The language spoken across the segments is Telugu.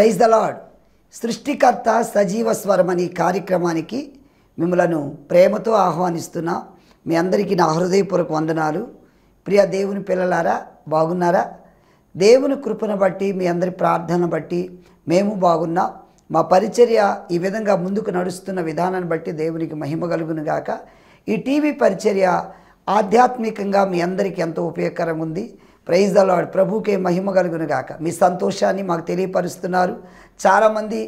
ప్రైజ్ ద లాడ్ సృష్టికర్త సజీవ స్వరం అనే కార్యక్రమానికి మిమ్మలను ప్రేమతో ఆహ్వానిస్తున్నా మీ అందరికీ నా హృదయపూర్వక వందనాలు ప్రియ దేవుని పిల్లలారా బాగున్నారా దేవుని కృపను బట్టి మీ అందరి ప్రార్థన బట్టి మేము బాగున్నాం మా పరిచర్య ఈ విధంగా ముందుకు నడుస్తున్న విధానాన్ని బట్టి దేవునికి మహిమ కలుగును గాక ఈ టీవీ పరిచర్య ఆధ్యాత్మికంగా మీ అందరికీ ఎంతో ఉపయోగకరంగా ఉంది ప్రైజ్ దలాడ్ ప్రభుకే మహిమ కలుగును గాక మీ సంతోషాన్ని మాకు తెలియపరుస్తున్నారు చాలామంది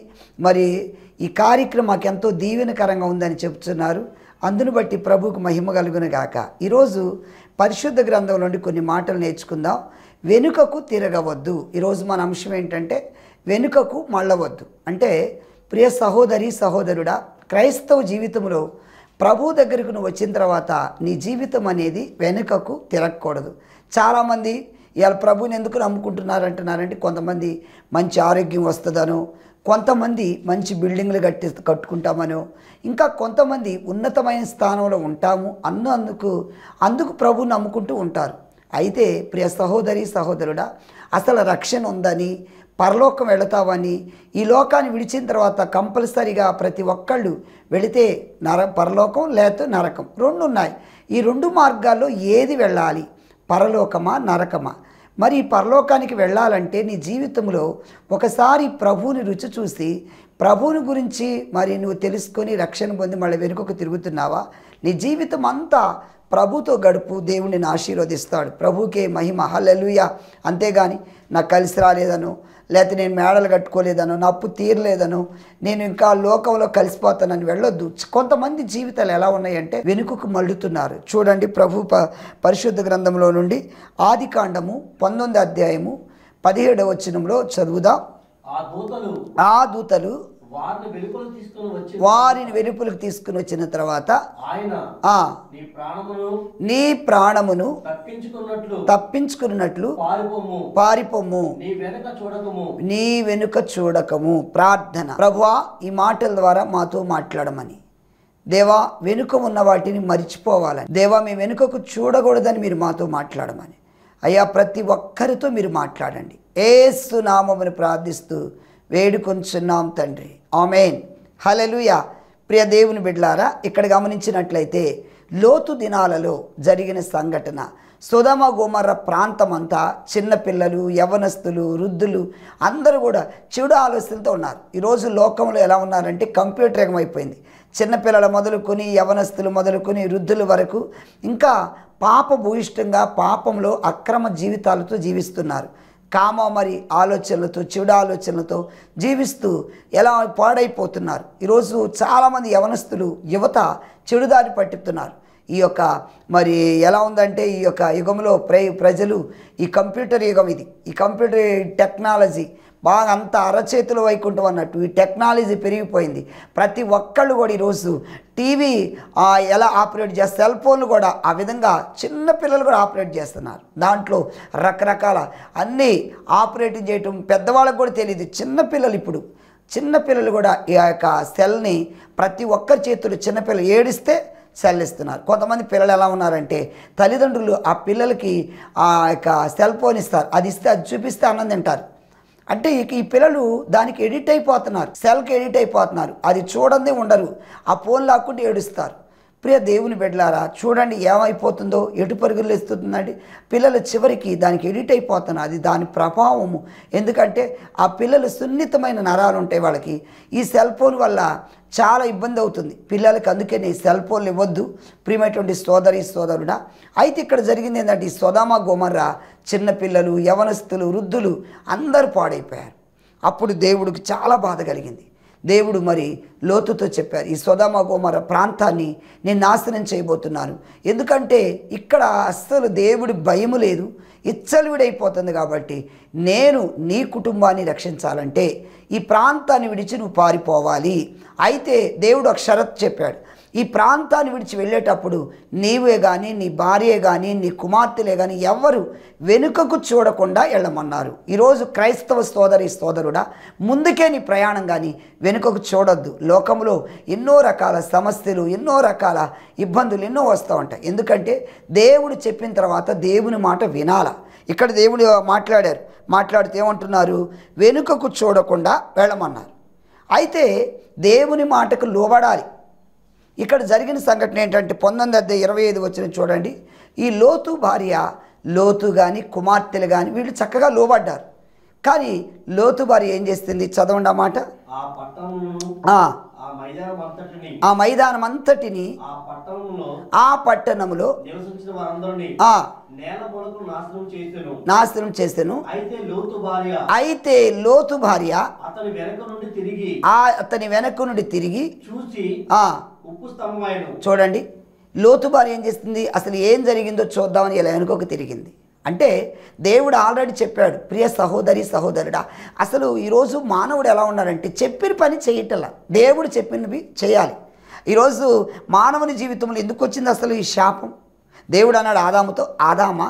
మరి ఈ కార్యక్రమం మాకు ఎంతో దీవెనకరంగా ఉందని చెప్తున్నారు అందును బట్టి ప్రభుకు మహిమ కలుగును గాక ఈరోజు పరిశుద్ధ గ్రంథం నుండి కొన్ని మాటలు నేర్చుకుందాం వెనుకకు తిరగవద్దు ఈరోజు మన అంశం ఏంటంటే వెనుకకు మళ్ళవద్దు అంటే ప్రియ సహోదరి సహోదరుడా క్రైస్తవ జీవితంలో ప్రభు దగ్గరకు నువ్వు వచ్చిన తర్వాత నీ జీవితం అనేది వెనుకకు తిరగకూడదు చాలామంది ఇవాళ ప్రభుని ఎందుకు నమ్ముకుంటున్నారు అంటున్నారంటే కొంతమంది మంచి ఆరోగ్యం వస్తుందనో కొంతమంది మంచి బిల్డింగ్లు కట్టి కట్టుకుంటామనో ఇంకా కొంతమంది ఉన్నతమైన స్థానంలో ఉంటాము అన్నందుకు అందుకు ప్రభు నమ్ముకుంటూ ఉంటారు అయితే ప్రియ సహోదరి సహోదరుడా అసలు రక్షణ ఉందని పరలోకం వెళతామని ఈ లోకాన్ని విడిచిన తర్వాత కంపల్సరీగా ప్రతి ఒక్కళ్ళు వెళితే నర పరలోకం లేకపోతే నరకం రెండు ఉన్నాయి ఈ రెండు మార్గాల్లో ఏది వెళ్ళాలి పరలోకమా నరకమా మరి పరలోకానికి వెళ్ళాలంటే నీ జీవితంలో ఒకసారి ప్రభువుని రుచి చూసి ప్రభువుని గురించి మరి నువ్వు తెలుసుకొని రక్షణ పొంది మళ్ళీ వెనుకకు తిరుగుతున్నావా నీ జీవితం అంతా ప్రభుతో గడుపు దేవుడిని ఆశీర్వదిస్తాడు ప్రభుకే మహిమ హలలుయ అంతేగాని నాకు కలిసి రాలేదను లేకపోతే నేను మేడలు కట్టుకోలేదను నా అప్పు తీరలేదను నేను ఇంకా లోకంలో కలిసిపోతానని వెళ్ళొద్దు కొంతమంది జీవితాలు ఎలా ఉన్నాయంటే వెనుకకు మళ్ళుతున్నారు చూడండి ప్రభు ప పరిశుద్ధ గ్రంథంలో నుండి ఆది కాండము పంతొమ్మిది అధ్యాయము పదిహేడవ వచనంలో చదువుదా ఆ దూతలు వారిని వెలుపులకు తీసుకుని వచ్చిన తర్వాత నీ ప్రాణమును తప్పించుకున్నట్లు పారిపోము నీ వెనుక చూడకము ప్రార్థన ప్రభువా ఈ మాటల ద్వారా మాతో మాట్లాడమని దేవా వెనుక ఉన్న వాటిని మరిచిపోవాలని దేవా మీ వెనుకకు చూడకూడదని మీరు మాతో మాట్లాడమని అయ్యా ప్రతి ఒక్కరితో మీరు మాట్లాడండి ఏస్తు నామమును ప్రార్థిస్తూ వేడుకొంచున్నాం తండ్రి ఆమెన్ హలలుయ ప్రియ దేవుని బిడ్లారా ఇక్కడ గమనించినట్లయితే లోతు దినాలలో జరిగిన సంఘటన సుధమ గుమర ప్రాంతం అంతా చిన్నపిల్లలు యవనస్తులు వృద్ధులు అందరూ కూడా చెడు ఆలోచనలతో ఉన్నారు ఈరోజు లోకంలో ఎలా ఉన్నారంటే కంప్యూటర్ ఏమైపోయింది చిన్నపిల్లలు మొదలుకొని యవనస్తులు మొదలుకొని వృద్ధుల వరకు ఇంకా పాప భూయిష్టంగా పాపంలో అక్రమ జీవితాలతో జీవిస్తున్నారు కామ మరి ఆలోచనలతో చెడు ఆలోచనలతో జీవిస్తూ ఎలా పాడైపోతున్నారు ఈరోజు చాలామంది యవనస్తులు యువత చెడుదారి పట్టిస్తున్నారు ఈ యొక్క మరి ఎలా ఉందంటే ఈ యొక్క యుగంలో ప్రజలు ఈ కంప్యూటర్ యుగం ఇది ఈ కంప్యూటర్ టెక్నాలజీ బాగా అంత అరచేతుల వైకుంఠం అన్నట్టు ఈ టెక్నాలజీ పెరిగిపోయింది ప్రతి ఒక్కళ్ళు కూడా ఈరోజు టీవీ ఎలా ఆపరేట్ చేస్తే సెల్ ఫోన్లు కూడా ఆ విధంగా చిన్న పిల్లలు కూడా ఆపరేట్ చేస్తున్నారు దాంట్లో రకరకాల అన్నీ ఆపరేట్ చేయటం పెద్దవాళ్ళకు కూడా తెలియదు చిన్న పిల్లలు ఇప్పుడు చిన్న పిల్లలు కూడా ఈ యొక్క సెల్ని ప్రతి ఒక్కరి చేతులు చిన్నపిల్లలు ఏడిస్తే సెల్ ఇస్తున్నారు కొంతమంది పిల్లలు ఎలా ఉన్నారంటే తల్లిదండ్రులు ఆ పిల్లలకి ఆ యొక్క సెల్ ఫోన్ ఇస్తారు అది ఇస్తే అది చూపిస్తే అన్నం తింటారు అంటే ఇక ఈ పిల్లలు దానికి ఎడిట్ అయిపోతున్నారు సెల్కి ఎడిట్ అయిపోతున్నారు అది చూడందే ఉండరు ఆ ఫోన్ లాక్కుంటే ఏడుస్తారు ప్రియ దేవుని బిడ్డలారా చూడండి ఏమైపోతుందో ఎటు పరుగులు ఇస్తుందండి పిల్లలు చివరికి దానికి ఎడిట్ అయిపోతున్నారు అది దాని ప్రభావము ఎందుకంటే ఆ పిల్లలు సున్నితమైన నరాలు ఉంటాయి వాళ్ళకి ఈ సెల్ ఫోన్ వల్ల చాలా ఇబ్బంది అవుతుంది పిల్లలకి అందుకని సెల్ ఫోన్లు ఇవ్వద్దు ప్రియమైనటువంటి సోదరి సోదరుడా అయితే ఇక్కడ జరిగింది ఏంటంటే ఈ సోదామా గోమర్రా చిన్నపిల్లలు యవనస్తులు వృద్ధులు అందరూ పాడైపోయారు అప్పుడు దేవుడికి చాలా బాధ కలిగింది దేవుడు మరి లోతుతో చెప్పారు ఈ సోదామ గోమర ప్రాంతాన్ని నేను నాశనం చేయబోతున్నాను ఎందుకంటే ఇక్కడ అస్సలు దేవుడి భయము లేదు ఇచ్చలువిడైపోతుంది కాబట్టి నేను నీ కుటుంబాన్ని రక్షించాలంటే ఈ ప్రాంతాన్ని విడిచి నువ్వు పారిపోవాలి అయితే దేవుడు ఒక షరత్ చెప్పాడు ఈ ప్రాంతాన్ని విడిచి వెళ్ళేటప్పుడు నీవే కానీ నీ భార్యే కానీ నీ కుమార్తెలే కానీ ఎవరు వెనుకకు చూడకుండా వెళ్ళమన్నారు ఈరోజు క్రైస్తవ సోదరి సోదరుడా ముందుకే నీ ప్రయాణం కానీ వెనుకకు చూడొద్దు లోకంలో ఎన్నో రకాల సమస్యలు ఎన్నో రకాల ఇబ్బందులు ఎన్నో వస్తూ ఉంటాయి ఎందుకంటే దేవుడు చెప్పిన తర్వాత దేవుని మాట వినాల ఇక్కడ దేవుడు మాట్లాడారు మాట్లాడితే ఏమంటున్నారు వెనుకకు చూడకుండా వెళ్ళమన్నారు అయితే దేవుని మాటకు లోబడాలి ఇక్కడ జరిగిన సంఘటన ఏంటంటే పంతొమ్మిది అద్దె ఇరవై ఐదు వచ్చిన చూడండి ఈ లోతు భార్య లోతు కానీ కుమార్తెలు కానీ వీళ్ళు చక్కగా లోబడ్డారు కానీ లోతు భార్య ఏం చేస్తుంది చదవండి అన్నమాట ఆ మైదానం అంతటిని ఆ పట్టణంలో నాశనం చేస్తాను అయితే లోతు భార్య అతని వెనక నుండి తిరిగి చూసి చూడండి లోతు భార్య ఏం చేస్తుంది అసలు ఏం జరిగిందో చూద్దామని ఇలా వెనుకకు తిరిగింది అంటే దేవుడు ఆల్రెడీ చెప్పాడు ప్రియ సహోదరి సహోదరుడా అసలు ఈరోజు మానవుడు ఎలా ఉన్నాడంటే చెప్పిన పని చేయటలా దేవుడు చెప్పినవి చేయాలి ఈరోజు మానవుని జీవితంలో ఎందుకు వచ్చింది అసలు ఈ శాపం దేవుడు అన్నాడు ఆదాముతో ఆదామ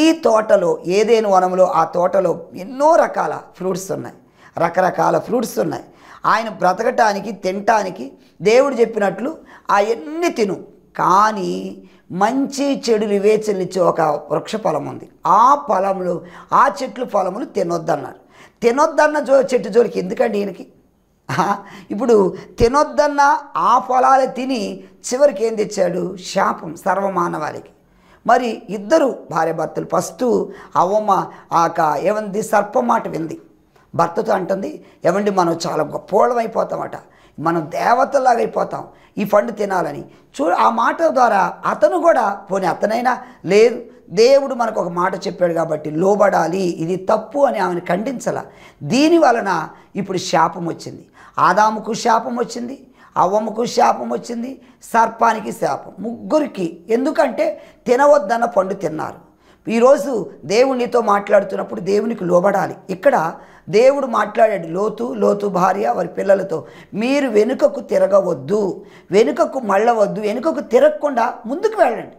ఈ తోటలో ఏదేను వనంలో ఆ తోటలో ఎన్నో రకాల ఫ్రూట్స్ ఉన్నాయి రకరకాల ఫ్రూట్స్ ఉన్నాయి ఆయన బ్రతకటానికి తినటానికి దేవుడు చెప్పినట్లు అవన్నీ తిను కానీ మంచి చెడులు వివేచననిచ్చే ఒక వృక్ష ఫలం ఉంది ఆ ఫలములు ఆ చెట్లు ఫలములు తినొద్దన్నారు తినొద్దన్న జో చెట్టు జోలికి ఎందుకండి ఈయనకి ఇప్పుడు తినొద్దన్న ఆ ఫలాలు తిని చివరికి ఏం తెచ్చాడు శాపం సర్వమానవాళికి మరి ఇద్దరు భర్తలు ఫస్ట్ అవమ్మ ఆక ఏమంది సర్పమాట వింది భర్తతో అంటుంది ఏమండి మనం చాలా గొప్పోళం అయిపోతామట మనం దేవతలాగా అయిపోతాం ఈ పండు తినాలని చూ ఆ మాట ద్వారా అతను కూడా పోనీ అతనైనా లేదు దేవుడు మనకు ఒక మాట చెప్పాడు కాబట్టి లోబడాలి ఇది తప్పు అని ఆమెను ఖండించాల దీని వలన ఇప్పుడు శాపం వచ్చింది ఆదాముకు శాపం వచ్చింది అవ్వమ్మకు శాపం వచ్చింది సర్పానికి శాపం ముగ్గురికి ఎందుకంటే తినవద్దన్న పండు తిన్నారు ఈరోజు దేవునితో మాట్లాడుతున్నప్పుడు దేవునికి లోబడాలి ఇక్కడ దేవుడు మాట్లాడాడు లోతు లోతు భార్య వారి పిల్లలతో మీరు వెనుకకు తిరగవద్దు వెనుకకు మళ్ళవద్దు వెనుకకు తిరగకుండా ముందుకు వెళ్ళండి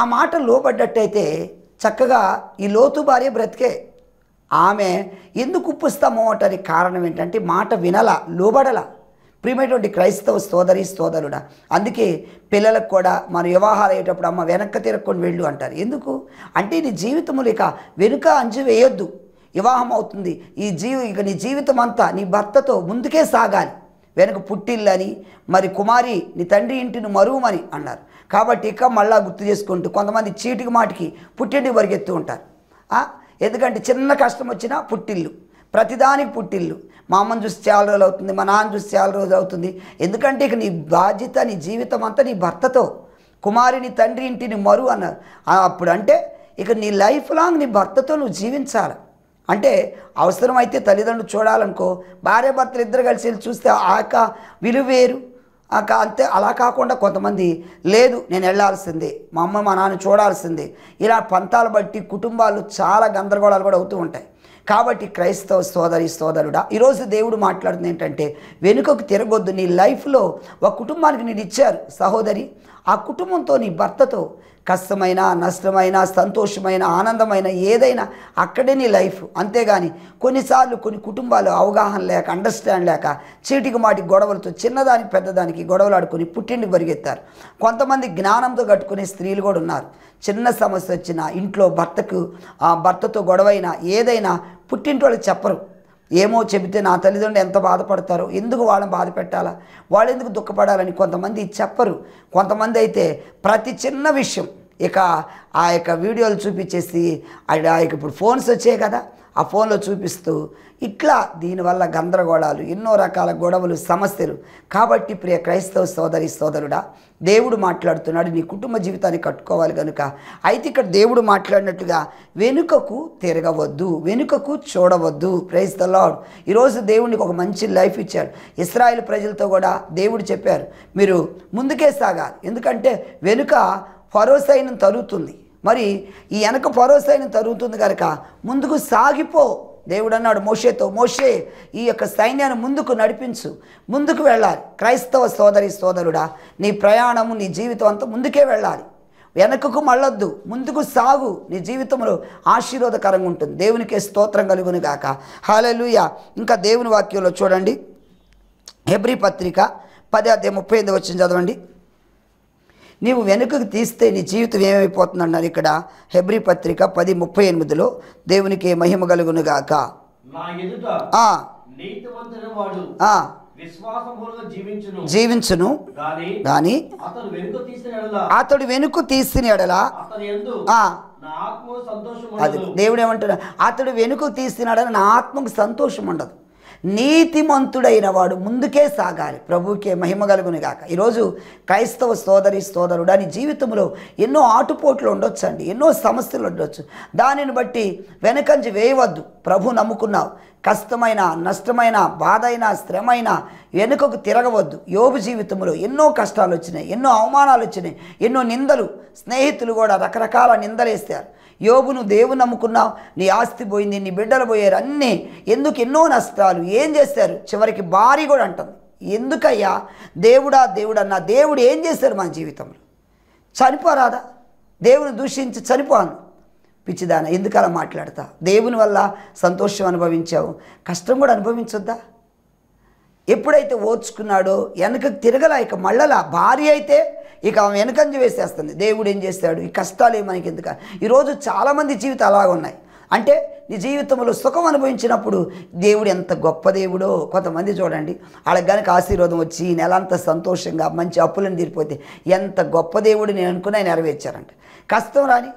ఆ మాట లోబడ్డట్టయితే చక్కగా ఈ లోతు భార్య బ్రతికే ఆమె ఎందుకు ఉప్పుస్తామో కారణం ఏంటంటే మాట వినలా లోబడలా ప్రియమైనటువంటి క్రైస్తవ సోదరి సోదరుడా అందుకే పిల్లలకు కూడా మన వివాహాలు అయ్యేటప్పుడు అమ్మ వెనక్కి తిరగకొని వెళ్ళు అంటారు ఎందుకు అంటే నీ జీవితంలో ఇక వెనుక అంచు వేయొద్దు వివాహం అవుతుంది ఈ జీవి ఇక నీ జీవితం అంతా నీ భర్తతో ముందుకే సాగాలి వెనక పుట్టిల్లని మరి కుమారి నీ తండ్రి ఇంటిని మరువుమని అన్నారు కాబట్టి ఇక మళ్ళా గుర్తు చేసుకుంటూ కొంతమంది చీటికి మాటికి పుట్టింటి పరిగెత్తు ఉంటారు ఎందుకంటే చిన్న కష్టం వచ్చినా పుట్టిల్లు ప్రతిదానికి పుట్టిల్లు మా అమ్మని చూసి చాలా రోజులు అవుతుంది మా నాన్న చూసి చాలా రోజులు అవుతుంది ఎందుకంటే ఇక నీ బాధ్యత నీ జీవితం అంతా నీ భర్తతో కుమారిని తండ్రి ఇంటిని మరు అన్న అప్పుడు అంటే ఇక నీ లైఫ్ లాంగ్ నీ భర్తతో నువ్వు జీవించాలి అంటే అవసరమైతే తల్లిదండ్రులు చూడాలనుకో భార్య భర్తలు ఇద్దరు కలిసి వెళ్ళి చూస్తే ఆ యొక్క ఆ అంతే అలా కాకుండా కొంతమంది లేదు నేను వెళ్ళాల్సిందే మా అమ్మ మా నాన్న చూడాల్సిందే ఇలా పంతాలు బట్టి కుటుంబాలు చాలా గందరగోళాలు కూడా అవుతూ ఉంటాయి కాబట్టి క్రైస్తవ సోదరి సోదరుడా ఈరోజు దేవుడు మాట్లాడుతుంది ఏంటంటే వెనుకకు తిరగొద్దు నీ లైఫ్లో ఒక కుటుంబానికి నేను ఇచ్చారు సహోదరి ఆ కుటుంబంతో నీ భర్తతో కష్టమైన నష్టమైన సంతోషమైన ఆనందమైన ఏదైనా అక్కడే నీ లైఫ్ అంతేగాని కొన్నిసార్లు కొన్ని కుటుంబాలు అవగాహన లేక అండర్స్టాండ్ లేక చీటికి మాటి గొడవలతో చిన్నదానికి పెద్దదానికి గొడవలు ఆడుకొని పుట్టింటికి పరిగెత్తారు కొంతమంది జ్ఞానంతో కట్టుకునే స్త్రీలు కూడా ఉన్నారు చిన్న సమస్య వచ్చినా ఇంట్లో భర్తకు భర్తతో గొడవైనా ఏదైనా పుట్టింటి వాళ్ళు చెప్పరు ఏమో చెబితే నా తల్లిదండ్రులు ఎంత బాధపడతారో ఎందుకు వాళ్ళని బాధ పెట్టాలా వాళ్ళు ఎందుకు దుఃఖపడాలని కొంతమంది చెప్పరు కొంతమంది అయితే ప్రతి చిన్న విషయం ఇక ఆ యొక్క వీడియోలు చూపించేసి ఆ యొక్క ఇప్పుడు ఫోన్స్ వచ్చాయి కదా ఆ ఫోన్లో చూపిస్తూ ఇట్లా దీనివల్ల గందరగోళాలు ఎన్నో రకాల గొడవలు సమస్యలు కాబట్టి ప్రియ క్రైస్తవ సోదరి సోదరుడా దేవుడు మాట్లాడుతున్నాడు నీ కుటుంబ జీవితాన్ని కట్టుకోవాలి కనుక అయితే ఇక్కడ దేవుడు మాట్లాడినట్టుగా వెనుకకు తిరగవద్దు వెనుకకు చూడవద్దు ప్రైజ్ లాడ్ ఈరోజు దేవుడికి ఒక మంచి లైఫ్ ఇచ్చాడు ఇస్రాయల్ ప్రజలతో కూడా దేవుడు చెప్పారు మీరు ముందుకే సాగాలి ఎందుకంటే వెనుక ఫరోసైనం తరుగుతుంది మరి ఈ వెనక ఫరోసైనం తరుగుతుంది కనుక ముందుకు సాగిపో దేవుడు అన్నాడు మోషేతో మోషే ఈ యొక్క సైన్యాన్ని ముందుకు నడిపించు ముందుకు వెళ్ళాలి క్రైస్తవ సోదరి సోదరుడా నీ ప్రయాణము నీ జీవితం అంతా ముందుకే వెళ్ళాలి వెనకకు మళ్ళొద్దు ముందుకు సాగు నీ జీవితంలో ఆశీర్వాదకరంగా ఉంటుంది దేవునికే స్తోత్రం కలుగును గాక హాలలుయ ఇంకా దేవుని వాక్యంలో చూడండి హెబ్రి పత్రిక పది అదే ముప్పై ఐదు వచ్చింది చదవండి నీవు వెనుకకు తీస్తే నీ జీవితం ఏమైపోతుందన్నారు ఇక్కడ హెబ్రి పత్రిక పది ముప్పై ఎనిమిదిలో దేవునికి మహిమ కలుగునుగాక జీవించును గాని అతడు వెనుక తీసిన ఎడలా అది దేవుడు ఏమంటున్నాడు అతడు వెనుక తీసినాడని నా ఆత్మకు సంతోషం ఉండదు నీతిమంతుడైన వాడు ముందుకే సాగాలి ప్రభుకే మహిమ కలుగుని గాక ఈరోజు క్రైస్తవ సోదరి సోదరుడు అని జీవితంలో ఎన్నో ఆటుపోట్లు ఉండొచ్చండి ఎన్నో సమస్యలు ఉండొచ్చు దానిని బట్టి వెనకంజి వేయవద్దు ప్రభు నమ్ముకున్నావు కష్టమైన నష్టమైన బాధైన శ్రమైన వెనుకకు తిరగవద్దు యోగు జీవితంలో ఎన్నో కష్టాలు వచ్చినాయి ఎన్నో అవమానాలు వచ్చినాయి ఎన్నో నిందలు స్నేహితులు కూడా రకరకాల నిందలేస్తారు యోగును దేవుని నమ్ముకున్నావు నీ ఆస్తి పోయింది నీ బిడ్డలు పోయారు అన్నీ ఎందుకు ఎన్నో నష్టాలు ఏం చేస్తారు చివరికి భారీ కూడా అంటుంది ఎందుకయ్యా దేవుడా దేవుడన్నా దేవుడు ఏం చేశారు మన జీవితంలో చనిపోరాదా దేవుని దూషించి చనిపోను పిచ్చిదాన ఎందుకు అలా మాట్లాడతా దేవుని వల్ల సంతోషం అనుభవించావు కష్టం కూడా అనుభవించొద్దా ఎప్పుడైతే ఓర్చుకున్నాడో వెనక తిరగల ఇక మళ్ళలా భార్య అయితే ఇక ఆమె వెనకంజ వేసేస్తుంది దేవుడు ఏం చేస్తాడు ఈ కష్టాలు ఏమని ఎందుక ఈరోజు చాలామంది జీవితం అలాగ ఉన్నాయి అంటే నీ జీవితంలో సుఖం అనుభవించినప్పుడు దేవుడు ఎంత గొప్ప దేవుడో కొంతమంది చూడండి వాళ్ళకి కనుక ఆశీర్వాదం వచ్చి నెల అంత సంతోషంగా మంచి అప్పులను తీరిపోతే ఎంత గొప్ప దేవుడు నేను అనుకున్నా నెరవేర్చారంట కష్టం రాని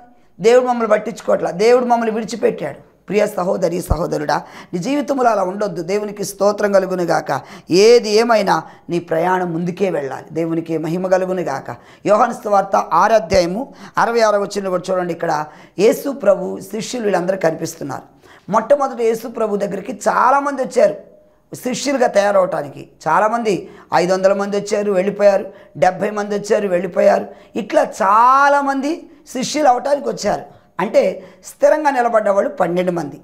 దేవుడు మమ్మల్ని పట్టించుకోవట్ల దేవుడు మమ్మల్ని విడిచిపెట్టాడు ప్రియ సహోదరి సహోదరుడా నీ జీవితంలో అలా ఉండొద్దు దేవునికి స్తోత్రం గాక ఏది ఏమైనా నీ ప్రయాణం ముందుకే వెళ్ళాలి దేవునికి మహిమ కలుగునుగాక యోహానిస్తు వార్త ఆరాధ్యాయము అరవై ఆరో వచ్చిన చూడండి ఇక్కడ యేసు ప్రభు శిష్యులు వీళ్ళందరూ కనిపిస్తున్నారు మొట్టమొదటి యేసు ప్రభు దగ్గరికి చాలామంది వచ్చారు శిష్యులుగా తయారవటానికి చాలామంది ఐదు వందల మంది వచ్చారు వెళ్ళిపోయారు డెబ్భై మంది వచ్చారు వెళ్ళిపోయారు ఇట్లా చాలామంది శిష్యులు అవటానికి వచ్చారు అంటే స్థిరంగా నిలబడ్డ వాళ్ళు పన్నెండు మంది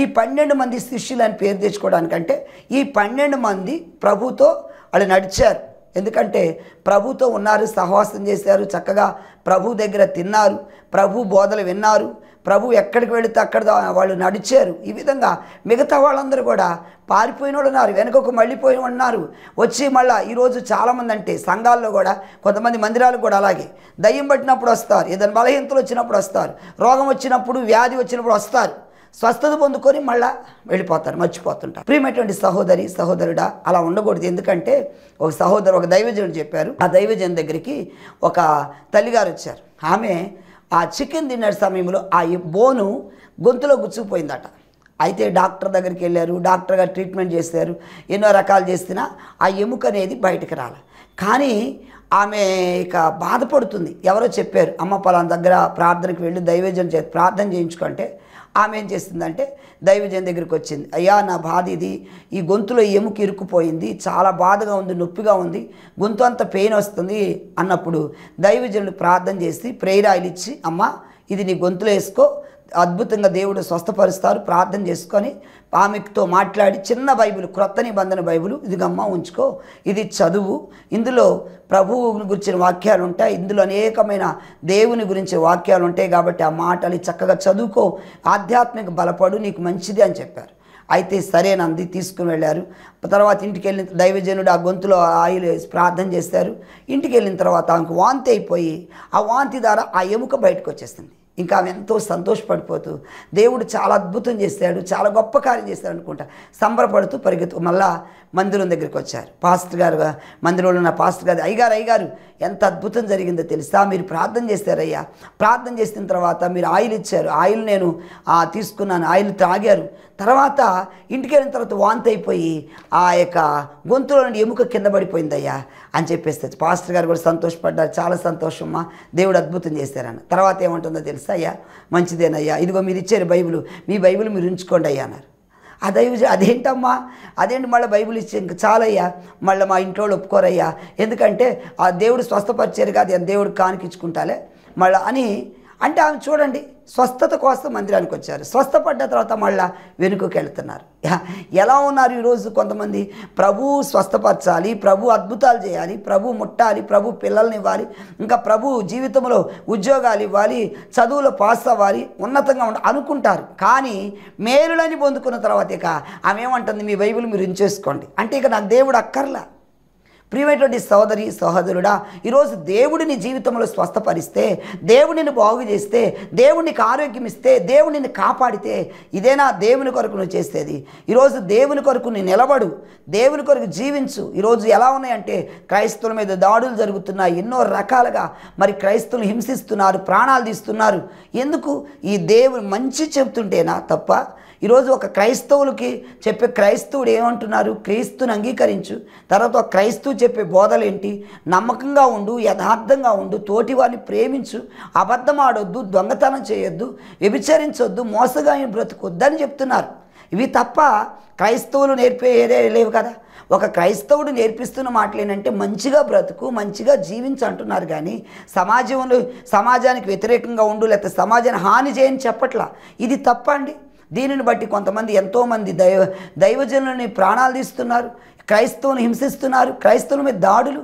ఈ పన్నెండు మంది శిష్యులు అని పేరు తెచ్చుకోవడానికంటే ఈ పన్నెండు మంది ప్రభుతో వాళ్ళు నడిచారు ఎందుకంటే ప్రభుతో ఉన్నారు సహవాసం చేశారు చక్కగా ప్రభు దగ్గర తిన్నారు ప్రభు బోధలు విన్నారు ప్రభు ఎక్కడికి వెళితే అక్కడ వాళ్ళు నడిచారు ఈ విధంగా మిగతా వాళ్ళందరూ కూడా పారిపోయిన వాళ్ళు ఉన్నారు వెనుకకు మళ్ళీపోయి ఉన్నారు వచ్చి మళ్ళీ ఈరోజు చాలామంది అంటే సంఘాల్లో కూడా కొంతమంది మందిరాలు కూడా అలాగే దయ్యం పట్టినప్పుడు వస్తారు ఏదైనా బలహీనతలు వచ్చినప్పుడు వస్తారు రోగం వచ్చినప్పుడు వ్యాధి వచ్చినప్పుడు వస్తారు స్వస్థత పొందుకొని మళ్ళా వెళ్ళిపోతారు మర్చిపోతుంటారు ప్రియమైనటువంటి సహోదరి సహోదరుడా అలా ఉండకూడదు ఎందుకంటే ఒక సహోదరు ఒక దైవజనుడు చెప్పారు ఆ దైవజను దగ్గరికి ఒక తల్లిగారు వచ్చారు ఆమె ఆ చికెన్ తిన్న సమయంలో ఆ బోను గొంతులో గుచ్చుకుపోయిందట అయితే డాక్టర్ దగ్గరికి వెళ్ళారు డాక్టర్గా ట్రీట్మెంట్ చేశారు ఎన్నో రకాలు చేసినా ఆ ఎముక అనేది బయటకు రాల కానీ ఆమె ఇక బాధపడుతుంది ఎవరో చెప్పారు అమ్మ పలాన దగ్గర ప్రార్థనకు వెళ్ళి దైవజనం చే ప్రార్థన చేయించుకుంటే ఆమె ఏం చేసిందంటే దైవజన్ దగ్గరికి వచ్చింది అయ్యా నా బాధ ఇది ఈ గొంతులో ఎముక ఇరుక్కుపోయింది చాలా బాధగా ఉంది నొప్పిగా ఉంది గొంతు అంత పెయిన్ వస్తుంది అన్నప్పుడు దైవజనుడు ప్రార్థన చేసి ప్రేరాయిలు ఇచ్చి అమ్మ ఇది నీ గొంతులో వేసుకో అద్భుతంగా దేవుడు స్వస్థపరుస్తారు ప్రార్థన చేసుకొని ఆమెతో మాట్లాడి చిన్న బైబిల్ క్రొత్త నిబంధన బైబిల్ ఇది గమ్మ ఉంచుకో ఇది చదువు ఇందులో ప్రభువు గురించిన వాక్యాలు ఉంటాయి ఇందులో అనేకమైన దేవుని గురించి వాక్యాలు ఉంటాయి కాబట్టి ఆ మాటలు చక్కగా చదువుకో ఆధ్యాత్మిక బలపడు నీకు మంచిది అని చెప్పారు అయితే సరే నంది తీసుకుని వెళ్ళారు తర్వాత ఇంటికి వెళ్ళిన దైవజనుడు ఆ గొంతులో ఆయిల్ వేసి ప్రార్థన చేస్తారు ఇంటికి వెళ్ళిన తర్వాత ఆమెకు వాంతి అయిపోయి ఆ వాంతి ద్వారా ఆ ఎముక బయటకు వచ్చేస్తుంది ఇంకా ఆమె ఎంతో సంతోషపడిపోతూ దేవుడు చాలా అద్భుతం చేశాడు చాలా గొప్ప కార్యం చేశాడు అనుకుంటా సంబరపడుతూ పరిగెత్తు మళ్ళా మందిరం దగ్గరికి వచ్చారు పాస్టర్ గారు మందిరంలో ఉన్న పాస్టర్ గారు అయ్యగారు అయ్యగారు ఎంత అద్భుతం జరిగిందో తెలుసా మీరు ప్రార్థన చేస్తారయ్యా ప్రార్థన చేసిన తర్వాత మీరు ఆయిల్ ఇచ్చారు ఆయిల్ నేను తీసుకున్నాను ఆయిల్ త్రాగారు తర్వాత ఇంటికి వెళ్ళిన తర్వాత వాంతి అయిపోయి ఆ యొక్క గొంతులో నుండి ఎముక కింద పడిపోయిందయ్యా అని చెప్పేస్తే పాస్టర్ గారు కూడా సంతోషపడ్డారు చాలా సంతోషమ్మా దేవుడు అద్భుతం చేశారని తర్వాత ఏమంటుందో తెలుసా అయ్యా మంచిదేనయ్యా ఇదిగో మీరు ఇచ్చారు బైబిల్ మీ బైబిల్ మీరు ఉంచుకోండి అయ్యా అన్నారు అదైవ అదేంటమ్మా అదేంటి మళ్ళీ బైబిల్ ఇచ్చి చాలయ్యా మళ్ళీ మా ఇంట్లో ఒప్పుకోరయ్యా ఎందుకంటే ఆ దేవుడు స్వస్థపరిచారు కాదు దేవుడు కానికిచ్చుకుంటాలే మళ్ళీ అని అంటే ఆమె చూడండి స్వస్థత కోసం మందిరానికి వచ్చారు స్వస్థపడ్డ తర్వాత మళ్ళా వెనుకకి వెళ్తున్నారు ఎలా ఉన్నారు ఈరోజు కొంతమంది ప్రభు స్వస్థపరచాలి ప్రభు అద్భుతాలు చేయాలి ప్రభు ముట్టాలి ప్రభు పిల్లల్ని ఇవ్వాలి ఇంకా ప్రభు జీవితంలో ఉద్యోగాలు ఇవ్వాలి చదువులో పాస్ అవ్వాలి ఉన్నతంగా ఉండ అనుకుంటారు కానీ మేలులని పొందుకున్న తర్వాత ఇక ఆమె ఏమంటుంది మీ బైబిల్ మీరు ఉంచేసుకోండి అంటే ఇక నాకు దేవుడు అక్కర్లా ప్రియమైనటువంటి సోదరి సహోదరుడా ఈరోజు దేవుడిని జీవితంలో స్వస్థపరిస్తే దేవుడిని బాగు చేస్తే దేవునికి ఆరోగ్యం ఇస్తే దేవుడిని కాపాడితే ఇదేనా దేవుని కొరకు నువ్వు చేసేది ఈరోజు దేవుని కొరకు నీ నిలబడు దేవుని కొరకు జీవించు ఈరోజు ఎలా ఉన్నాయంటే క్రైస్తవుల మీద దాడులు జరుగుతున్నాయి ఎన్నో రకాలుగా మరి క్రైస్తవులు హింసిస్తున్నారు ప్రాణాలు తీస్తున్నారు ఎందుకు ఈ దేవుడు మంచి చెబుతుంటేనా తప్ప ఈరోజు ఒక క్రైస్తవులకి చెప్పే క్రైస్తవుడు ఏమంటున్నారు క్రీస్తుని అంగీకరించు తర్వాత ఒక క్రైస్తవు చెప్పే బోధలేంటి నమ్మకంగా ఉండు యథార్థంగా ఉండు తోటి వారిని ప్రేమించు అబద్ధం ఆడొద్దు దొంగతనం చేయొద్దు వ్యభిచరించొద్దు మోసగా బ్రతకొద్దు అని చెప్తున్నారు ఇవి తప్ప క్రైస్తవులు నేర్పే ఏదే లేవు కదా ఒక క్రైస్తవుడు నేర్పిస్తున్న మాటలు ఏంటంటే మంచిగా బ్రతుకు మంచిగా జీవించు అంటున్నారు కానీ సమాజంలో సమాజానికి వ్యతిరేకంగా ఉండు లేకపోతే సమాజాన్ని హాని చేయని చెప్పట్లా ఇది తప్ప అండి దీనిని బట్టి కొంతమంది ఎంతోమంది దైవ దైవజనులని ప్రాణాలు తీస్తున్నారు క్రైస్తవుని హింసిస్తున్నారు క్రైస్తవుల మీద దాడులు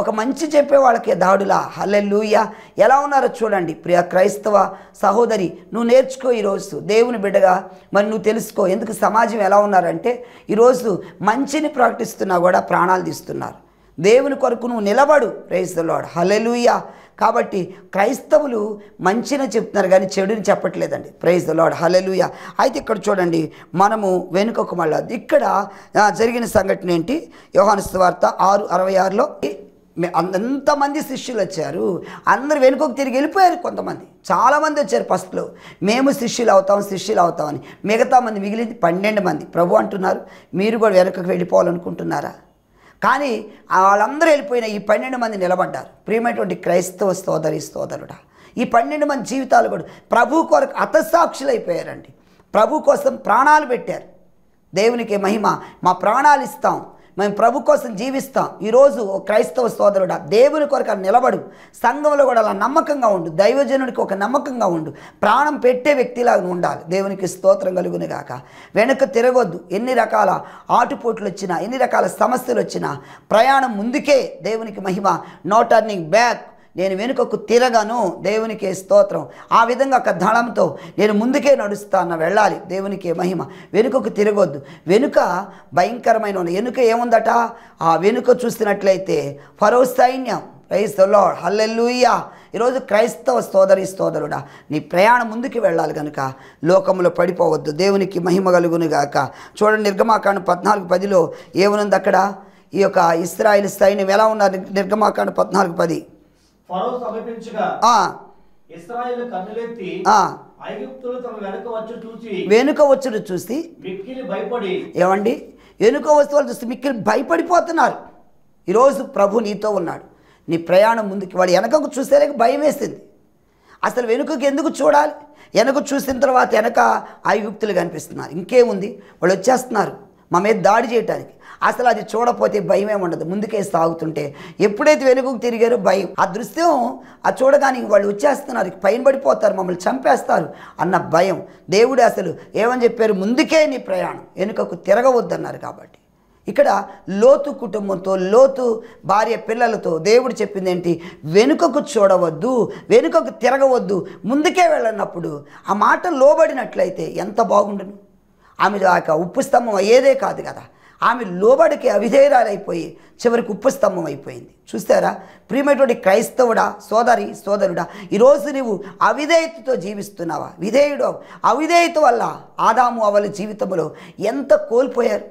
ఒక మంచి చెప్పే వాళ్ళకి దాడులా హల్లెల్లుయ ఎలా ఉన్నారో చూడండి ప్రియ క్రైస్తవ సహోదరి నువ్వు నేర్చుకో ఈరోజు దేవుని బిడ్డగా మరి నువ్వు తెలుసుకో ఎందుకు సమాజం ఎలా ఉన్నారంటే ఈరోజు మంచిని ప్రకటిస్తున్నా కూడా ప్రాణాలు తీస్తున్నారు దేవుని కొరకు నువ్వు నిలబడు ప్రేస్తులాడు హలెలుయ కాబట్టి క్రైస్తవులు మంచిగా చెప్తున్నారు కానీ చెడుని చెప్పట్లేదండి ప్రైజ్ లాడ్ హలెలుయ అయితే ఇక్కడ చూడండి మనము వెనుకకు మళ్ళా ఇక్కడ జరిగిన సంఘటన ఏంటి యోహాను వార్త ఆరు అరవై ఆరులో అంతమంది శిష్యులు వచ్చారు అందరు వెనుకకు తిరిగి వెళ్ళిపోయారు కొంతమంది చాలామంది వచ్చారు ఫస్ట్లో మేము శిష్యులు అవుతాం శిష్యులు అవుతామని మిగతా మంది మిగిలింది పన్నెండు మంది ప్రభు అంటున్నారు మీరు కూడా వెనుకకు వెళ్ళిపోవాలనుకుంటున్నారా కానీ వాళ్ళందరూ వెళ్ళిపోయిన ఈ పన్నెండు మంది నిలబడ్డారు ప్రియమైనటువంటి క్రైస్తవ సోదరి సోదరుడా ఈ పన్నెండు మంది జీవితాలు కూడా ప్రభు కొరకు అతసాక్షులైపోయారండి ప్రభు కోసం ప్రాణాలు పెట్టారు దేవునికి మహిమ మా ప్రాణాలు ఇస్తాం మేము ప్రభు కోసం జీవిస్తాం ఈరోజు క్రైస్తవ సోదరుడా దేవుని కొరకు నిలబడు సంఘంలో కూడా అలా నమ్మకంగా ఉండు దైవజనుడికి ఒక నమ్మకంగా ఉండు ప్రాణం పెట్టే వ్యక్తిలాగా ఉండాలి దేవునికి స్తోత్రం కలుగును గాక వెనక తిరగొద్దు ఎన్ని రకాల ఆటుపోట్లు వచ్చినా ఎన్ని రకాల సమస్యలు వచ్చినా ప్రయాణం ముందుకే దేవునికి మహిమ నో టర్నింగ్ బ్యాక్ నేను వెనుకకు తిరగను దేవునికే స్తోత్రం ఆ విధంగా ఒక దళంతో నేను ముందుకే నడుస్తాను వెళ్ళాలి దేవునికే మహిమ వెనుకకు తిరగొద్దు వెనుక భయంకరమైన వెనుక ఏముందట ఆ వెనుక చూసినట్లయితే ఫరో సైన్యం క్రైస్త లాడ్ హల్లెల్లుయ్యా ఈరోజు క్రైస్తవ సోదరి సోదరుడా నీ ప్రయాణం ముందుకు వెళ్ళాలి కనుక లోకంలో పడిపోవద్దు దేవునికి మహిమ గాక చూడండి నిర్గమాకాండ పద్నాలుగు పదిలో ఏమునుంది అక్కడ ఈ యొక్క ఇస్రాయిల్ సైన్యం ఎలా ఉన్నారు నిర్గమాకాండ పద్నాలుగు పది వెనుక వచ్చి చూసి వెనుక వచ్చుడు చూసి భయపడి ఏమండి వెనుక వస్తువులు చూస్తే మిక్కిలి భయపడిపోతున్నారు ఈరోజు ప్రభు నీతో ఉన్నాడు నీ ప్రయాణం ముందుకి వాడు వెనకకు చూసేలేక భయం వేసింది అసలు వెనుకకు ఎందుకు చూడాలి వెనక చూసిన తర్వాత వెనక ఐగుప్తులు కనిపిస్తున్నారు ఇంకేముంది వాళ్ళు వచ్చేస్తున్నారు మా మీద దాడి చేయటానికి అసలు అది చూడపోతే భయం ఏముండదు ముందుకే సాగుతుంటే ఎప్పుడైతే వెనుకకు తిరిగారో భయం ఆ దృశ్యం ఆ చూడగానే వాళ్ళు వచ్చేస్తున్నారు పైన పడిపోతారు మమ్మల్ని చంపేస్తారు అన్న భయం దేవుడు అసలు ఏమని చెప్పారు ముందుకే నీ ప్రయాణం వెనుకకు తిరగవద్దన్నారు కాబట్టి ఇక్కడ లోతు కుటుంబంతో లోతు భార్య పిల్లలతో దేవుడు చెప్పింది ఏంటి వెనుకకు చూడవద్దు వెనుకకు తిరగవద్దు ముందుకే వెళ్ళనప్పుడు ఆ మాట లోబడినట్లయితే ఎంత బాగుండును ఆమె ఆ ఉప్పు స్తంభం అయ్యేదే కాదు కదా ఆమె లోబడికి అవిధేయురాలైపోయి చివరికి ఉప్పు స్తంభం అయిపోయింది చూస్తారా ప్రియమైనటువంటి క్రైస్తవుడా సోదరి సోదరుడా ఈరోజు నీవు అవిధేయతతో జీవిస్తున్నావా విధేయుడు అవిధేయత వల్ల ఆదాము అవల జీవితంలో ఎంత కోల్పోయారు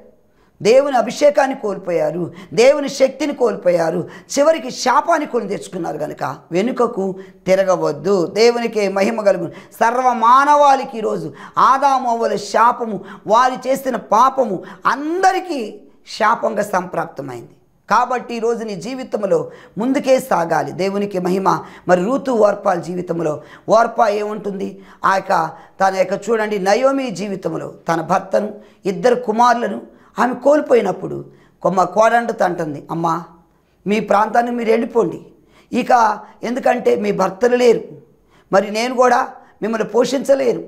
దేవుని అభిషేకాన్ని కోల్పోయారు దేవుని శక్తిని కోల్పోయారు చివరికి శాపాన్ని కొని తెచ్చుకున్నారు కనుక వెనుకకు తిరగవద్దు దేవునికే మహిమ కలుగు సర్వ మానవాళికి ఈరోజు ఆదామోవల శాపము వారు చేసిన పాపము అందరికీ శాపంగా సంప్రాప్తమైంది కాబట్టి ఈరోజు నీ జీవితంలో ముందుకే సాగాలి దేవునికి మహిమ మరి ఋతు ఓర్పాల జీవితంలో ఓర్పా ఏముంటుంది ఆ యొక్క తన యొక్క చూడండి నయోమి జీవితంలో తన భర్తను ఇద్దరు కుమారులను ఆమె కోల్పోయినప్పుడు కొమ్మ కోడంట తంటుంది అమ్మా మీ ప్రాంతాన్ని మీరు వెళ్ళిపోండి ఇక ఎందుకంటే మీ భర్తలు లేరు మరి నేను కూడా మిమ్మల్ని పోషించలేరు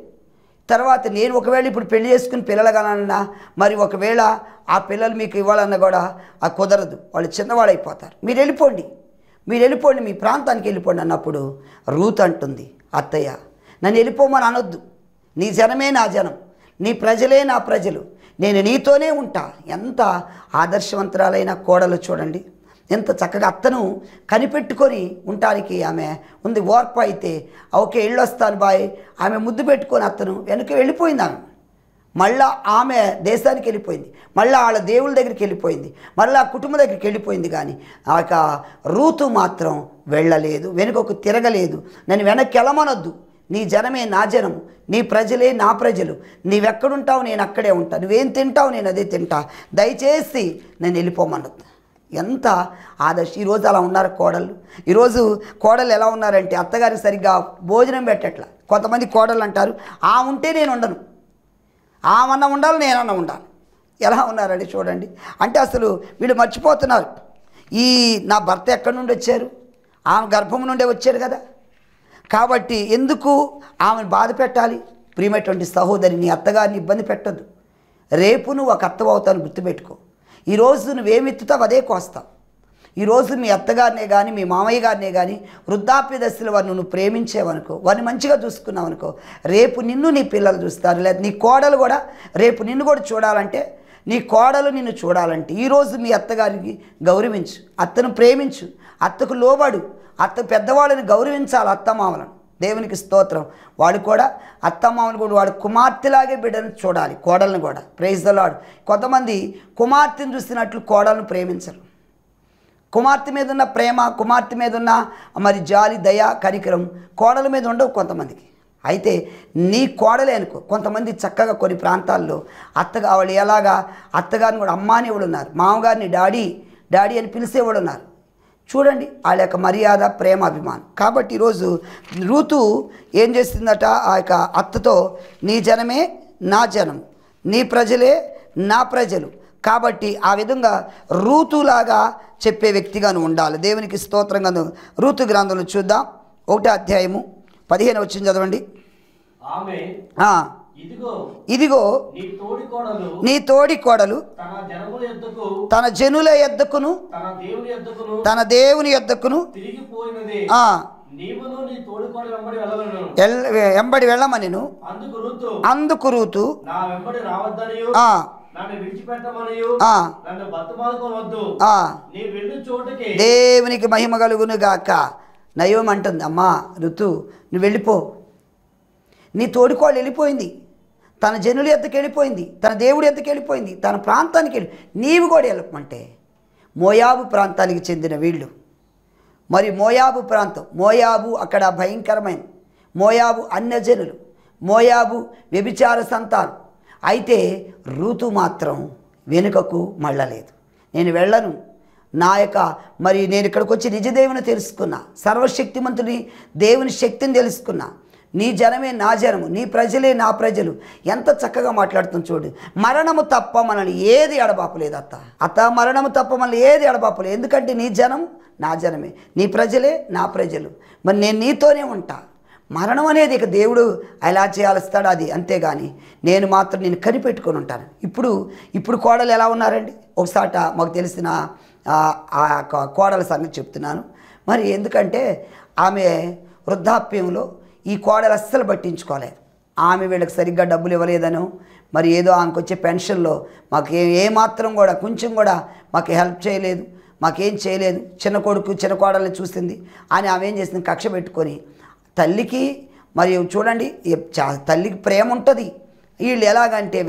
తర్వాత నేను ఒకవేళ ఇప్పుడు పెళ్లి చేసుకుని పిల్లలు కానన్నా మరి ఒకవేళ ఆ పిల్లలు మీకు ఇవ్వాలన్నా కూడా ఆ కుదరదు వాళ్ళు చిన్నవాళ్ళు అయిపోతారు మీరు వెళ్ళిపోండి మీరు వెళ్ళిపోండి మీ ప్రాంతానికి వెళ్ళిపోండి అన్నప్పుడు రూత్ అంటుంది అత్తయ్య నన్ను వెళ్ళిపోమని అనొద్దు నీ జనమే నా జనం నీ ప్రజలే నా ప్రజలు నేను నీతోనే ఉంటా ఎంత ఆదర్శవంతురాలైన కోడలు చూడండి ఎంత చక్కగా అత్తను కనిపెట్టుకొని ఉండటానికి ఆమె ఉంది ఓర్పు అయితే ఓకే వెళ్ళొస్తాను బాయ్ ఆమె ముద్దు పెట్టుకొని అత్తను వెనక వెళ్ళిపోయింది ఆమె మళ్ళా ఆమె దేశానికి వెళ్ళిపోయింది మళ్ళీ వాళ్ళ దేవుళ్ళ దగ్గరికి వెళ్ళిపోయింది మళ్ళీ కుటుంబం దగ్గరికి వెళ్ళిపోయింది కానీ ఆ యొక్క రూతు మాత్రం వెళ్ళలేదు వెనుకకు తిరగలేదు నేను వెనక్కి వెళ్ళమనొద్దు నీ జనమే నా జనము నీ ప్రజలే నా ప్రజలు నీవెక్కడుంటావు నేను అక్కడే ఉంటా నువ్వేం తింటావు నేను అదే తింటా దయచేసి నేను వెళ్ళిపోమన్నది ఎంత ఆదర్శ ఈరోజు అలా ఉన్నారు కోడలు ఈరోజు కోడలు ఎలా ఉన్నారంటే అత్తగారికి సరిగ్గా భోజనం పెట్టట్లా కొంతమంది కోడలు అంటారు ఆ ఉంటే నేను ఉండను ఆమన్న ఉండాలి నేనన్న ఉండాలి ఎలా ఉన్నారండి చూడండి అంటే అసలు వీళ్ళు మర్చిపోతున్నారు ఈ నా భర్త ఎక్కడి నుండి వచ్చారు ఆమె గర్భం నుండే వచ్చారు కదా కాబట్టి ఎందుకు ఆమెను బాధ పెట్టాలి ప్రియమైనటువంటి సహోదరిని అత్తగారిని ఇబ్బంది పెట్టద్దు రేపు నువ్వు ఒక అత్త అవుతాను గుర్తుపెట్టుకో ఈరోజు నువ్వేమిత్తుతావు అదే కోస్తావు ఈరోజు మీ అత్తగారినే కానీ మీ మామయ్య గారినే కానీ వృద్ధాప్య దశలో వారిని నువ్వు ప్రేమించేవనుకో వారిని మంచిగా చూసుకున్నావు అనుకో రేపు నిన్ను నీ పిల్లలు చూస్తారు లేదా నీ కోడలు కూడా రేపు నిన్ను కూడా చూడాలంటే నీ కోడలు నిన్ను చూడాలంటే ఈరోజు మీ అత్తగారికి గౌరవించు అత్తను ప్రేమించు అత్తకు లోబడు అత్త పెద్దవాళ్ళని గౌరవించాలి అత్తమామలను దేవునికి స్తోత్రం వాడు కూడా అత్తమామలు కూడా వాడు కుమార్తెలాగే బిడ్డను చూడాలి కోడలను కూడా ప్రేజ్ దలాడు కొంతమంది కుమార్తెను చూసినట్లు కోడలను ప్రేమించరు కుమార్తె మీద ఉన్న ప్రేమ కుమార్తె మీద ఉన్న మరి జాలి దయ కరికరం కోడల మీద ఉండవు కొంతమందికి అయితే నీ కోడలే అనుకో కొంతమంది చక్కగా కొన్ని ప్రాంతాల్లో అత్తగా వాళ్ళు ఎలాగా అత్తగారిని కూడా అమ్మాని ఎవడున్నారు మామగారిని డాడీ డాడీ అని పిలిచేవాడున్నారు ఉన్నారు చూడండి వాళ్ళ యొక్క మర్యాద ప్రేమ అభిమానం కాబట్టి ఈరోజు ఋతు ఏం చేస్తుందట ఆ యొక్క అత్తతో నీ జనమే నా జనం నీ ప్రజలే నా ప్రజలు కాబట్టి ఆ విధంగా ఋతులాగా చెప్పే వ్యక్తిగాను ఉండాలి దేవునికి స్తోత్రంగాను ఋతు గ్రంథంలో చూద్దాం ఒకటే అధ్యాయము పదిహేను వచ్చింది చదవండి ఇదిగో నీ తోడి కోడలు తన జనుల ఎద్దకును తన దేవుని ఎద్దకును ఎంబడి వెళ్ళమని అందుకు రూతు దేవునికి మహిమ కలుగును గాక నయోమంటుంది అమ్మా ఋతు నువ్వు వెళ్ళిపో నీ తోడుకోళ్ళు వెళ్ళిపోయింది తన జనులు ఎద్దకు వెళ్ళిపోయింది తన దేవుడి ఎద్దకు వెళ్ళిపోయింది తన ప్రాంతానికి వెళ్ళి నీవు కూడా వెళ్ళమంటే మోయాబు ప్రాంతానికి చెందిన వీళ్ళు మరి మోయాబు ప్రాంతం మోయాబు అక్కడ భయంకరమైన మోయాబు అన్యజనులు మోయాబు వ్యభిచార సంతానం అయితే ఋతు మాత్రం వెనుకకు మళ్ళలేదు నేను వెళ్ళను నా యొక్క మరి నేను ఇక్కడికి వచ్చి నిజదేవుని తెలుసుకున్నా సర్వశక్తిమంతుని దేవుని శక్తిని తెలుసుకున్నా నీ జనమే నా జనము నీ ప్రజలే నా ప్రజలు ఎంత చక్కగా మాట్లాడుతుంది చూడు మరణము తప్ప మనల్ని ఏది ఎడబాపలేదు అత్త అత్త మరణము తప్ప మనల్ని ఏది లేదు ఎందుకంటే నీ జనం నా జనమే నీ ప్రజలే నా ప్రజలు మరి నేను నీతోనే ఉంటా మరణం అనేది ఇక దేవుడు ఎలా చేయాలిస్తాడు అది అంతేగాని నేను మాత్రం నేను కనిపెట్టుకొని ఉంటాను ఇప్పుడు ఇప్పుడు కోడలు ఎలా ఉన్నారండి ఒకసాట మాకు తెలిసిన కోడల సంగతి చెప్తున్నాను మరి ఎందుకంటే ఆమె వృద్ధాప్యంలో ఈ కోడలు అస్సలు పట్టించుకోలేదు ఆమె వీళ్ళకి సరిగ్గా డబ్బులు ఇవ్వలేదను మరి ఏదో ఆమెకు వచ్చే పెన్షన్లో మాకు ఏ మాత్రం కూడా కొంచెం కూడా మాకు హెల్ప్ చేయలేదు మాకేం చేయలేదు చిన్న కొడుకు చిన్న కోడలు చూసింది అని ఆమె ఏం చేసింది కక్ష పెట్టుకొని తల్లికి మరియు చూడండి తల్లికి ప్రేమ ఉంటుంది వీళ్ళు ఎలాగంటే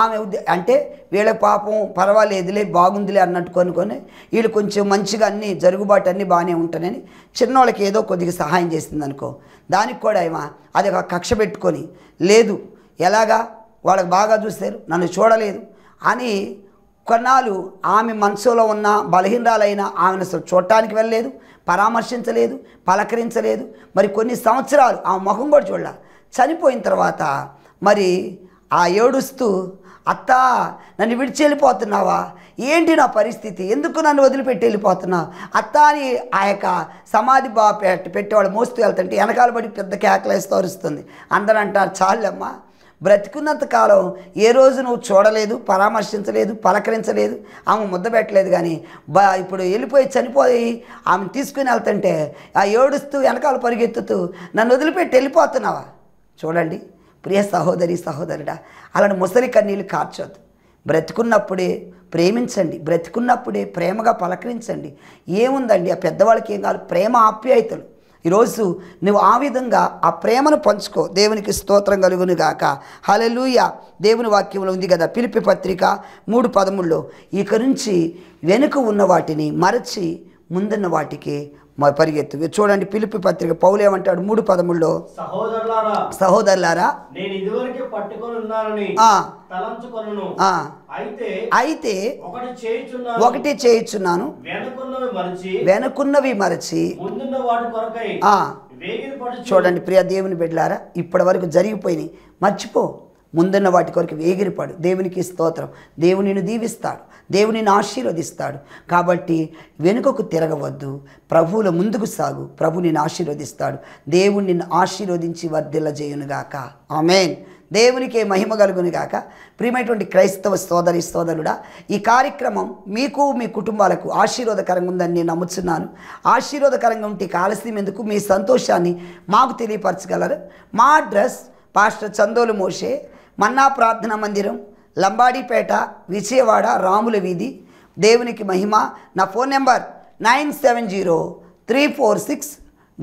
ఆమె అంటే వీళ్ళ పాపం పర్వాలేదులే బాగుందిలే అన్నట్టు కొనుక్కొని వీళ్ళు కొంచెం మంచిగా అన్నీ జరుగుబాటు అన్నీ బాగానే ఉంటానని చిన్నవాళ్ళకి ఏదో కొద్దిగా సహాయం చేసింది అనుకో దానికి కూడా ఏమా అది ఒక కక్ష పెట్టుకొని లేదు ఎలాగా వాళ్ళకి బాగా చూస్తారు నన్ను చూడలేదు అని కొన్నాళ్ళు ఆమె మనసులో ఉన్న బలహీనరాలైన ఆమెను అసలు చూడటానికి వెళ్ళలేదు పరామర్శించలేదు పలకరించలేదు మరి కొన్ని సంవత్సరాలు ఆ ముఖం కూడా చూడాల చనిపోయిన తర్వాత మరి ఆ ఏడుస్తూ అత్తా నన్ను విడిచి వెళ్ళిపోతున్నావా ఏంటి నా పరిస్థితి ఎందుకు నన్ను వదిలిపెట్టి వెళ్ళిపోతున్నావు అత్త అని ఆ యొక్క సమాధి బా పెట్టేవాళ్ళు మోస్తూ వెళ్తుంటే వెనకాల పడి పెద్ద కేకలేస్తూ అరుస్తుంది అందరూ అంటారు బ్రతికున్నంత బ్రతికున్నంతకాలం ఏ రోజు నువ్వు చూడలేదు పరామర్శించలేదు పలకరించలేదు ఆమె ముద్ద పెట్టలేదు కానీ బా ఇప్పుడు వెళ్ళిపోయి చనిపోయి ఆమెను తీసుకుని వెళ్తుంటే ఆ ఏడుస్తూ వెనకాల పరిగెత్తుతూ నన్ను వదిలిపెట్టి వెళ్ళిపోతున్నావా చూడండి ప్రియ సహోదరి సహోదరుడా అలాంటి ముసలి కన్నీళ్ళు కార్చొద్దు బ్రతికున్నప్పుడే ప్రేమించండి బ్రతికున్నప్పుడే ప్రేమగా పలకరించండి ఏముందండి ఆ పెద్దవాళ్ళకి ఏం కావాలి ప్రేమ ఆప్యాయతలు ఈరోజు నువ్వు ఆ విధంగా ఆ ప్రేమను పంచుకో దేవునికి స్తోత్రం కలుగును గాక హలలుయ దేవుని వాక్యంలో ఉంది కదా పిలిపి పత్రిక మూడు పదముల్లో ఇక నుంచి వెనుక ఉన్న వాటిని మరచి ముందున్న వాటికి పరిగెత్తు చూడండి పిలుపు పత్రిక పౌలేమంటాడు మూడు పదముల్లో సహోదరులారా అయితే ఒకటి చేయించున్నాను వెనుకున్నవి మరచి చూడండి ప్రియా దేవుని బిడ్డలారా ఇప్పటి వరకు జరిగిపోయినాయి మర్చిపో ముందున్న వాటి కొరకు వేగిరిపాడు దేవునికి స్తోత్రం దేవునిని దీవిస్తాడు దేవునిని ఆశీర్వదిస్తాడు కాబట్టి వెనుకకు తిరగవద్దు ప్రభువుల ముందుకు సాగు ప్రభు నిన్ను ఆశీర్వదిస్తాడు దేవుడు నిన్ను ఆశీర్వదించి వర్ధిల్లజేయునుగాక ఆమెన్ దేవునికే మహిమ గాక ప్రియమైనటువంటి క్రైస్తవ సోదరి సోదరుడా ఈ కార్యక్రమం మీకు మీ కుటుంబాలకు ఆశీర్వాదకరంగా ఉందని నేను నమ్ముతున్నాను ఆశీర్వాదకరంగా ఉంటే కాలస్యం ఎందుకు మీ సంతోషాన్ని మాకు తెలియపరచగలరు మా address pastor Chandolu Moshe Manna ప్రార్థన మందిరం లంబాడీపేట విజయవాడ రాముల వీధి దేవునికి మహిమ నా phone number nine seven zero three four six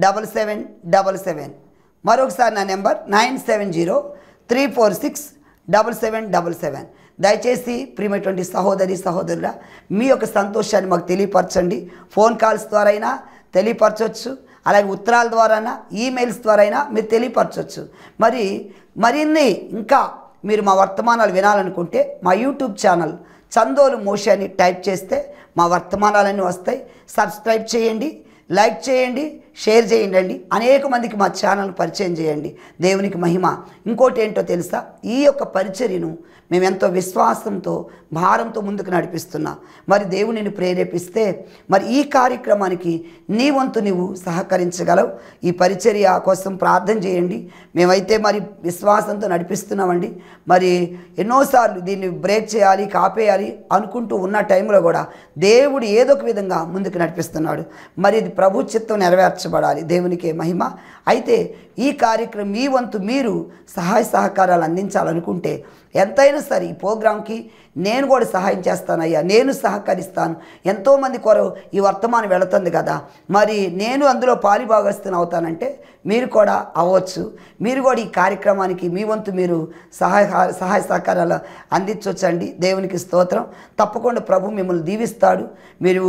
double seven double seven మరొకసారి నా number nine seven zero three four six double seven double seven దయచేసి ప్రియమైనటువంటి సహోదరి సహోదరుల మీ యొక్క సంతోషాన్ని మాకు తెలియపరచండి ఫోన్ కాల్స్ ద్వారా అయినా తెలియపరచవచ్చు అలాగే ఉత్తరాల ద్వారా ఈమెయిల్స్ ద్వారా అయినా మీరు తెలియపరచవచ్చు మరి మరిన్ని ఇంకా మీరు మా వర్తమానాలు వినాలనుకుంటే మా యూట్యూబ్ ఛానల్ చందోలు మోషే అని టైప్ చేస్తే మా వర్తమానాలన్నీ వస్తాయి సబ్స్క్రైబ్ చేయండి లైక్ చేయండి షేర్ చేయండి అనేక మందికి మా ఛానల్ పరిచయం చేయండి దేవునికి మహిమ ఇంకోటి ఏంటో తెలుసా ఈ యొక్క పరిచర్యను మేము ఎంతో విశ్వాసంతో భారంతో ముందుకు నడిపిస్తున్నా మరి దేవుని ప్రేరేపిస్తే మరి ఈ కార్యక్రమానికి నీ వంతు నీవు సహకరించగలవు ఈ పరిచర్య కోసం ప్రార్థన చేయండి మేమైతే మరి విశ్వాసంతో నడిపిస్తున్నామండి మరి ఎన్నోసార్లు దీన్ని బ్రేక్ చేయాలి కాపేయాలి అనుకుంటూ ఉన్న టైంలో కూడా దేవుడు ఏదో ఒక విధంగా ముందుకు నడిపిస్తున్నాడు మరి ఇది ప్రభు చిత్తం నెరవేర్చబడాలి దేవునికి మహిమ అయితే ఈ కార్యక్రమం మీ వంతు మీరు సహాయ సహకారాలు అందించాలనుకుంటే ఎంతైనా సరే ఈ ప్రోగ్రాంకి నేను కూడా సహాయం చేస్తానయ్యా నేను సహకరిస్తాను ఎంతోమంది కొరవు ఈ వర్తమానం వెళుతుంది కదా మరి నేను అందులో పాలిభాగస్తుని అవుతానంటే మీరు కూడా అవ్వచ్చు మీరు కూడా ఈ కార్యక్రమానికి మీ వంతు మీరు సహాయ సహాయ సహకారాలు అందించవచ్చండి దేవునికి స్తోత్రం తప్పకుండా ప్రభు మిమ్మల్ని దీవిస్తాడు మీరు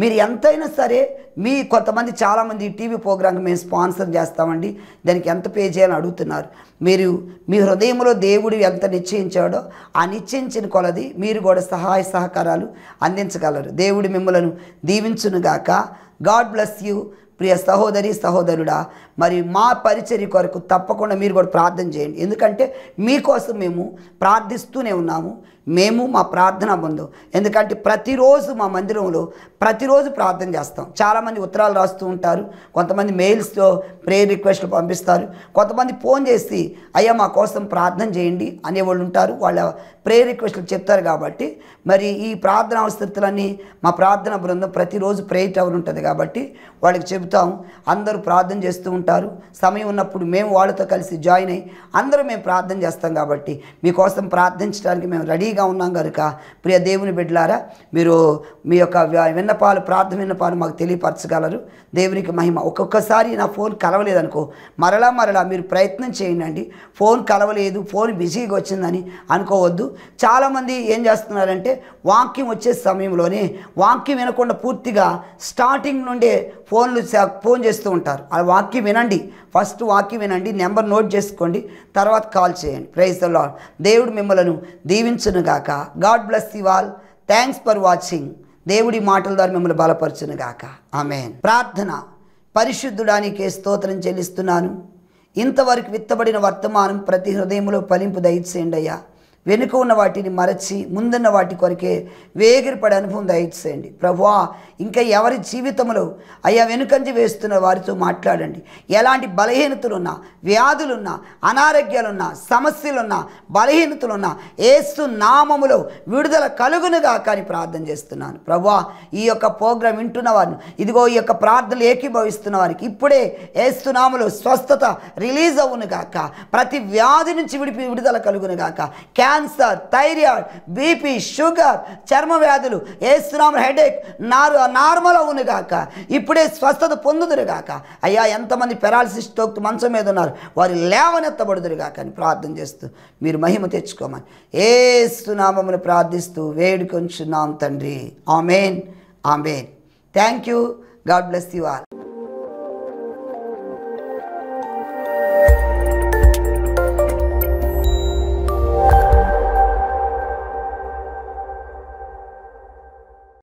మీరు ఎంతైనా సరే మీ కొంతమంది చాలామంది టీవీ ప్రోగ్రాంకి మేము స్పాన్సర్ చేస్తామండి దానికి ఎంత పే చేయాలని అడుగుతున్నారు మీరు మీ హృదయంలో దేవుడు ఎంత నిశ్చయించాడో ఆ నిశ్చయించిన కొలది మీరు కూడా సహాయ సహకారాలు అందించగలరు దేవుడు మిమ్మలను దీవించునుగాక గాడ్ బ్లెస్ యూ ప్రియ సహోదరి సహోదరుడా మరి మా పరిచర్య కొరకు తప్పకుండా మీరు కూడా ప్రార్థన చేయండి ఎందుకంటే మీకోసం మేము ప్రార్థిస్తూనే ఉన్నాము మేము మా ప్రార్థన బంధు ఎందుకంటే ప్రతిరోజు మా మందిరంలో ప్రతిరోజు ప్రార్థన చేస్తాం చాలామంది ఉత్తరాలు రాస్తూ ఉంటారు కొంతమంది మెయిల్స్తో ప్రేయర్ రిక్వెస్ట్లు పంపిస్తారు కొంతమంది ఫోన్ చేసి అయ్యా మా కోసం ప్రార్థన చేయండి అనేవాళ్ళు ఉంటారు వాళ్ళ ప్రేయర్ రిక్వెస్ట్లు చెప్తారు కాబట్టి మరి ఈ ప్రార్థన అవసరతలన్నీ మా ప్రార్థన బృందం ప్రతిరోజు ప్రేయర్ టవర్ ఉంటుంది కాబట్టి వాళ్ళకి చెబుతాం అందరూ ప్రార్థన చేస్తూ ఉంటారు సమయం ఉన్నప్పుడు మేము వాళ్ళతో కలిసి జాయిన్ అయ్యి అందరూ మేము ప్రార్థన చేస్తాం కాబట్టి మీకోసం ప్రార్థించడానికి మేము రెడీ ఖాళీగా ఉన్నాం కనుక ప్రియ దేవుని బిడ్డలారా మీరు మీ యొక్క విన్నపాలు ప్రార్థన విన్నపాలు మాకు తెలియపరచగలరు దేవునికి మహిమ ఒక్కొక్కసారి నా ఫోన్ కలవలేదనుకో మరలా మరలా మీరు ప్రయత్నం చేయండి ఫోన్ కలవలేదు ఫోన్ బిజీగా వచ్చిందని అనుకోవద్దు చాలామంది ఏం చేస్తున్నారంటే వాక్యం వచ్చే సమయంలోనే వాక్యం వినకుండా పూర్తిగా స్టార్టింగ్ నుండే ఫోన్లు ఫోన్ చేస్తూ ఉంటారు ఆ వాక్యం వినండి ఫస్ట్ వాక్యం వినండి నెంబర్ నోట్ చేసుకోండి తర్వాత కాల్ చేయండి ప్రైజ్ ద లాడ్ దేవుడు మిమ్మలను దీవించునుగాక God bless you all thanks for watching దేవుడి మాటల ద్వారా మిమ్మల్ని బలపరచునుగాక ఆమెన్ ప్రార్థన పరిశుద్ధుడానికి స్తోత్రం చెల్లిస్తున్నాను ఇంతవరకు విత్తబడిన వర్తమానం ప్రతి హృదయంలో ఫలింపు దయచేయండి అయ్యా వెనుక ఉన్న వాటిని మరచి ముందున్న వాటి కొరకే వేగిరపడే అనుభవం దయచేయండి ప్రభువా ఇంకా ఎవరి జీవితంలో అయ్యా వెనుకంజి వేస్తున్న వారితో మాట్లాడండి ఎలాంటి బలహీనతలున్నా వ్యాధులున్నా అనారోగ్యాలున్నా సమస్యలున్నా బలహీనతలున్నా ఏస్తు నామములో విడుదల కలుగునుగా కానీ ప్రార్థన చేస్తున్నాను ప్రభువా ఈ యొక్క ప్రోగ్రాం వింటున్న వారిని ఇదిగో ఈ యొక్క ప్రార్థనలు ఏకీభవిస్తున్న వారికి ఇప్పుడే ఏస్తున్నాములో స్వస్థత రిలీజ్ అవును గాక ప్రతి వ్యాధి నుంచి విడిపి విడుదల కలుగును గాక క్యాన్సర్ థైరాయిడ్ బీపీ షుగర్ చర్మ వ్యాధులు ఏస్తున్నాము హెడేక్ నారు నార్మల్ అవునుగాక ఇప్పుడే స్వస్థత పొందుదురుగాక అయ్యా ఎంతమంది పెరాలసిస్తో మంచం మీద ఉన్నారు వారు లేవనెత్తబడుదురుగాక అని ప్రార్థన చేస్తూ మీరు మహిమ తెచ్చుకోమని ఏస్తున్నామని ప్రార్థిస్తూ వేడుకొంచున్నాం తండ్రి amen amen thank you God bless you all